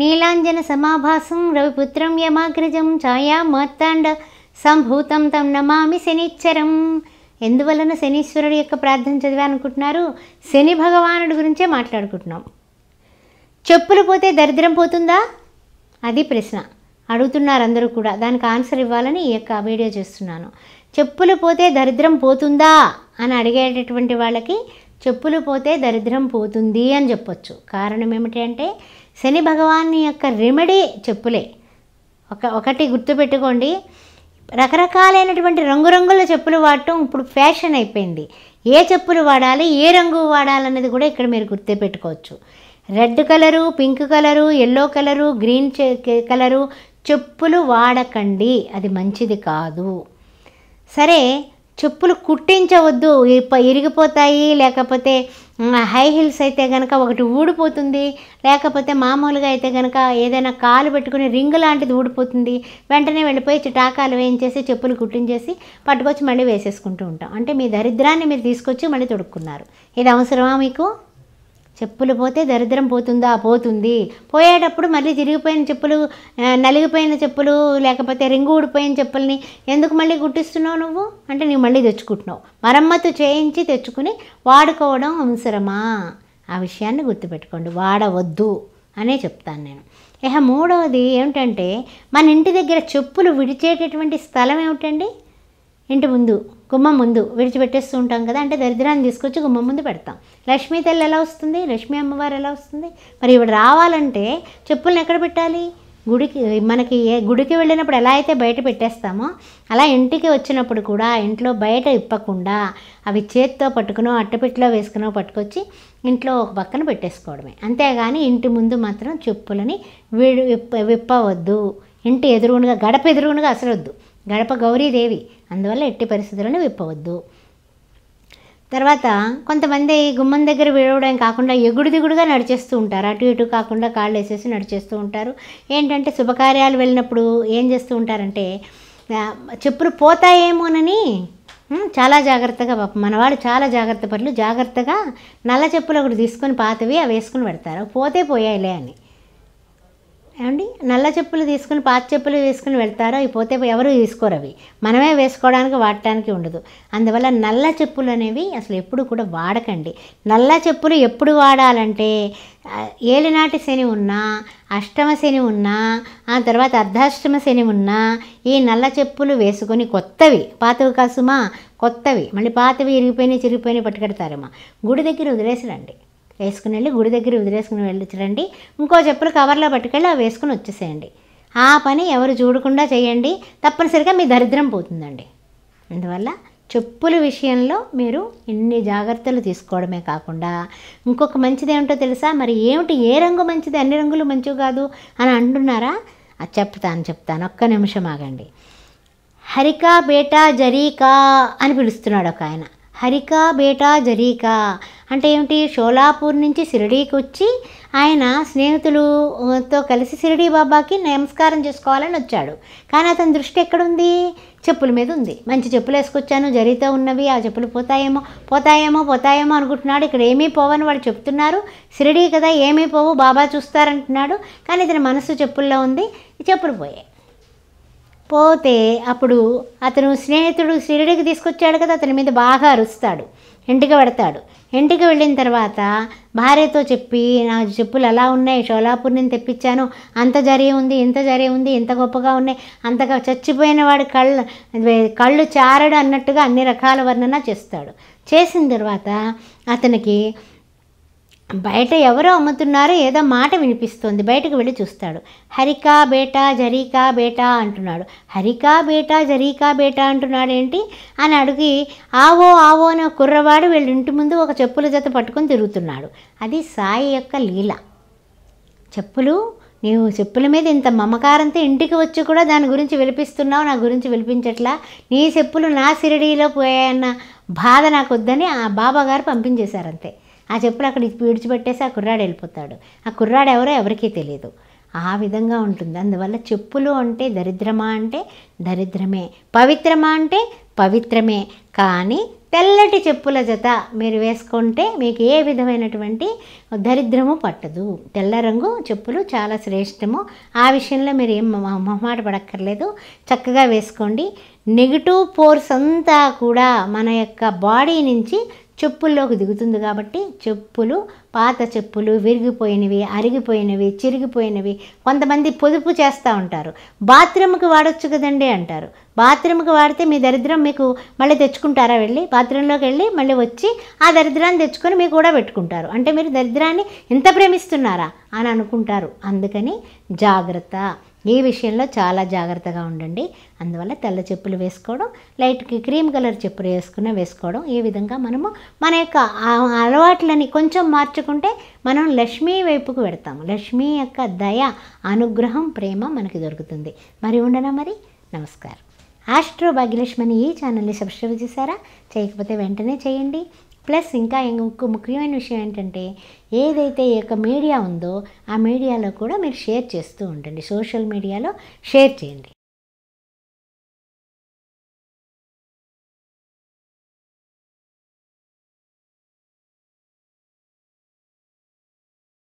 నీలాంజన సమాభాసం రవిపుత్రం యమాగ్రజం ఛాయా మార్తాండ సంభూతం తం నమామి శనిచ్చరం ఎందువలన శనీశ్వరుడు యొక్క ప్రార్థన చదివానుకుంటున్నారు శని భగవానుడి గురించే మాట్లాడుకుంటున్నాం చెప్పులు పోతే దరిద్రం పోతుందా అది ప్రశ్న అడుగుతున్నారు అందరూ కూడా దానికి ఆన్సర్ ఇవ్వాలని ఈ యొక్క వీడియో చేస్తున్నాను చెప్పులు పోతే దరిద్రం పోతుందా అని అడిగేటటువంటి వాళ్ళకి చెప్పులు పోతే దరిద్రం పోతుంది అని చెప్పొచ్చు కారణం ఏమిటంటే శని భగవాన్ యొక్క రెమెడీ చెప్పులే ఒక ఒకటి గుర్తుపెట్టుకోండి రకరకాలైనటువంటి రంగురంగుల చెప్పులు వాడటం ఇప్పుడు ఫ్యాషన్ అయిపోయింది ఏ చెప్పులు వాడాలి ఏ రంగు వాడాలన్నది కూడా ఇక్కడ మీరు గుర్తుపెట్టుకోవచ్చు red colour pink colour yellow colour green colour చెప్పులు వాడకండి అది మంచిది కాదు సరే చెప్పులు కుట్టించవద్దు ఇరిగిపోతాయి లేకపోతే హై హీల్స్ అయితే కనుక ఒకటి ఊడిపోతుంది లేకపోతే మామూలుగా అయితే కనుక ఏదైనా కాలు పెట్టుకుని రింగ్ లాంటిది ఊడిపోతుంది వెంటనే వెళ్ళిపోయి చిటాకాలు వేయించేసి చెప్పులు కుట్టించేసి పట్టుకొచ్చి మళ్ళీ వేసేసుకుంటూ ఉంటాం అంటే మీ దరిద్రాన్ని మీరు తీసుకొచ్చి మళ్ళీ తొడుక్కున్నారు ఇది అవసరమా మీకు చెప్పులు పోతే దరిద్రం పోతుందా పోతుంది పోయేటప్పుడు మళ్ళీ తిరిగిపోయిన చెప్పులు నలిగిపోయిన చెప్పులు లేకపోతే రింగు ఊడిపోయిన చెప్పుల్ని ఎందుకు మళ్ళీ గుట్టిస్తున్నావు నువ్వు అంటే నువ్వు మళ్ళీ తెచ్చుకుంటున్నావు మరమ్మతు చేయించి తెచ్చుకుని వాడుకోవడం అవసరమా ఆ విషయాన్ని గుర్తుపెట్టుకోండి వాడవద్దు అనే చెప్తాను నేను ఇక మూడవది ఏమిటంటే మన ఇంటి దగ్గర చెప్పులు విడిచేటటువంటి స్థలం ఏమిటండి ఇంటి ముందు గుమ్మం ముందు విడిచిపెట్టేస్తూ ఉంటాం కదా అంటే దరిద్రాన్ని తీసుకొచ్చి గుమ్మం ముందు పెడతాం లక్ష్మీ తల్లి ఎలా వస్తుంది లక్ష్మీ అమ్మవారు ఎలా వస్తుంది మరి ఇవి రావాలంటే చెప్పులను ఎక్కడ పెట్టాలి గుడికి మనకి ఏ గుడికి వెళ్ళినప్పుడు ఎలా అయితే బయట పెట్టేస్తామో అలా ఇంటికి వచ్చినప్పుడు కూడా ఇంట్లో బయట ఇప్పకుండా అవి చేత్తో పట్టుకునో అట్టపెట్టిలో వేసుకునో పట్టుకొచ్చి ఇంట్లో ఒక పక్కన పెట్టేసుకోవడమే అంతేగాని ఇంటి ముందు మాత్రం చెప్పులని విప్పవద్దు ఇంటి ఎదురుగునగా గడప ఎదురుగునగా వద్దు గడప గౌరీదేవి అందువల్ల ఎట్టి పరిస్థితుల్లోనే విప్పవద్దు తర్వాత కొంతమంది గుమ్మం దగ్గర విడవడం కాకుండా ఎగుడు దిగుడుగా నడిచేస్తూ ఉంటారు అటు ఇటు కాకుండా కాళ్ళు వేసేసి నడిచేస్తూ ఉంటారు ఏంటంటే శుభకార్యాలు వెళ్ళినప్పుడు ఏం చేస్తూ ఉంటారంటే చెప్పులు పోతాయేమోనని చాలా జాగ్రత్తగా పాప మనవాడు చాలా జాగ్రత్త పనులు జాగ్రత్తగా నల్ల చెప్పులు ఒకటి తీసుకొని పాతవి అవి వేసుకుని పెడతారు పోతే పోయాయిలే అని ఏమండి నల్ల చెప్పులు తీసుకుని పాత చెప్పులు వేసుకుని వెళ్తారో అవి పోతే ఎవరు తీసుకోరు అవి మనమే వేసుకోవడానికి వాడటానికి ఉండదు అందువల్ల నల్ల చెప్పులు అనేవి అసలు ఎప్పుడు కూడా వాడకండి నల్ల చెప్పులు ఎప్పుడు వాడాలంటే ఏలినాటి శని ఉన్నా అష్టమ శని ఉన్నా ఆ తర్వాత అర్ధాష్టమ శని ఉన్నా ఈ నల్ల చెప్పులు వేసుకొని కొత్తవి పాతవి కాసుమా కొత్తవి మళ్ళీ పాతవి ఇరిగిపోయినాయి చిరిగిపోయినాయి పట్టుకెడతారమ్మా గుడి దగ్గర వదిలేసిరండి వేసుకుని వెళ్ళి గుడి దగ్గర వదిలేసుకుని వెళ్ళొచ్చారండి ఇంకో చెప్పులు కవర్లో పట్టుకెళ్ళి అవి వేసుకుని వచ్చేసేయండి ఆ పని ఎవరు చూడకుండా చేయండి తప్పనిసరిగా మీ దరిద్రం పోతుందండి అందువల్ల చెప్పుల విషయంలో మీరు ఎన్ని జాగ్రత్తలు తీసుకోవడమే కాకుండా ఇంకొక మంచిది ఏమిటో తెలుసా మరి ఏమిటి ఏ రంగు మంచిది అన్ని రంగులు మంచివి కాదు అని అంటున్నారా అది చెప్తాను చెప్తాను ఒక్క నిమిషం ఆగండి హరికా బేటా జరీకా అని పిలుస్తున్నాడు ఒక ఆయన హరికా బేటా జరీకా అంటే ఏమిటి షోలాపూర్ నుంచి షిరిడీకి వచ్చి ఆయన స్నేహితులుతో కలిసి షిరిడీ బాబాకి నమస్కారం చేసుకోవాలని వచ్చాడు కానీ అతని దృష్టి ఎక్కడుంది చెప్పుల మీద ఉంది మంచి చెప్పులు వేసుకొచ్చాను జరితో ఉన్నవి ఆ చెప్పులు పోతాయేమో పోతాయేమో పోతాయేమో అనుకుంటున్నాడు ఇక్కడ ఏమీ పోవని వాళ్ళు చెప్తున్నారు షిరిడీ కదా ఏమీ పోవు బాబా చూస్తారంటున్నాడు కానీ ఇతని మనసు చెప్పుల్లో ఉంది చెప్పులు పోయాయి పోతే అప్పుడు అతను స్నేహితుడు షిరిడికి తీసుకొచ్చాడు కదా అతని మీద బాగా అరుస్తాడు ఇంటికి పెడతాడు ఇంటికి వెళ్ళిన తర్వాత భార్యతో చెప్పి నా చెప్పులు అలా ఉన్నాయి షోలాపూర్ నేను తెప్పించాను అంత జరిగి ఉంది ఇంత జరిగి ఉంది ఇంత గొప్పగా ఉన్నాయి అంతగా చచ్చిపోయిన వాడి కళ్ళు కళ్ళు చారడు అన్నట్టుగా అన్ని రకాల వర్ణన చేస్తాడు చేసిన తర్వాత అతనికి బయట ఎవరో అమ్ముతున్నారో ఏదో మాట వినిపిస్తోంది బయటకు వెళ్ళి చూస్తాడు హరికా బేటా జరీకా బేటా అంటున్నాడు హరికా బేటా జరీకా బేటా అంటున్నాడేంటి అని అడిగి ఆవో ఆవో అనే కుర్రవాడు వీళ్ళ ఇంటి ముందు ఒక చెప్పుల జత పట్టుకొని తిరుగుతున్నాడు అది సాయి యొక్క లీల చెప్పులు నీవు చెప్పుల మీద ఇంత మమకారంతో ఇంటికి వచ్చి కూడా దాని గురించి విలిపిస్తున్నావు నా గురించి విలిపించట్లా నీ చెప్పులు నా సిరిడీలో పోయాయన్న బాధ నాకు వద్దని ఆ బాబాగారు పంపించేశారంతే ఆ చెప్పులు అక్కడ విడిచిపెట్టేసి ఆ కుర్రాడు వెళ్ళిపోతాడు ఆ కుర్రాడు ఎవరో ఎవరికీ తెలియదు ఆ విధంగా ఉంటుంది అందువల్ల చెప్పులు అంటే దరిద్రమా అంటే దరిద్రమే పవిత్రమా అంటే పవిత్రమే కానీ తెల్లటి చెప్పుల జత మీరు వేసుకుంటే మీకు ఏ విధమైనటువంటి దరిద్రము పట్టదు తెల్ల రంగు చెప్పులు చాలా శ్రేష్టము ఆ విషయంలో మీరు ఏం మొహమాట పడక్కర్లేదు చక్కగా వేసుకోండి నెగిటివ్ ఫోర్స్ అంతా కూడా మన యొక్క బాడీ నుంచి చెప్పుల్లోకి దిగుతుంది కాబట్టి చెప్పులు పాత చెప్పులు విరిగిపోయినవి అరిగిపోయినవి చిరిగిపోయినవి కొంతమంది పొదుపు చేస్తూ ఉంటారు బాత్రూమ్కి వాడచ్చు కదండి అంటారు బాత్రూమ్కి వాడితే మీ దరిద్రం మీకు మళ్ళీ తెచ్చుకుంటారా వెళ్ళి బాత్రూంలోకి వెళ్ళి మళ్ళీ వచ్చి ఆ దరిద్రాన్ని తెచ్చుకొని మీకు కూడా పెట్టుకుంటారు అంటే మీరు దరిద్రాన్ని ఇంత ప్రేమిస్తున్నారా అని అనుకుంటారు అందుకని జాగ్రత్త ఈ విషయంలో చాలా జాగ్రత్తగా ఉండండి అందువల్ల తెల్ల చెప్పులు వేసుకోవడం లైట్ క్రీమ్ కలర్ చెప్పులు వేసుకున్న వేసుకోవడం ఈ విధంగా మనము మన యొక్క అలవాట్లని కొంచెం మార్చుకుంటే మనం లక్ష్మీ వైపుకు పెడతాము లక్ష్మీ యొక్క దయ అనుగ్రహం ప్రేమ మనకి దొరుకుతుంది మరి ఉండనా మరి నమస్కారం ఆస్ట్రో అని ఈ ఛానల్ని సబ్స్క్రైబ్ చేశారా చేయకపోతే వెంటనే చేయండి ప్లస్ ఇంకా ఇంకొక ముఖ్యమైన విషయం ఏంటంటే ఏదైతే ఈ యొక్క మీడియా ఉందో ఆ మీడియాలో కూడా మీరు షేర్ చేస్తూ ఉండండి సోషల్ మీడియాలో షేర్ చేయండి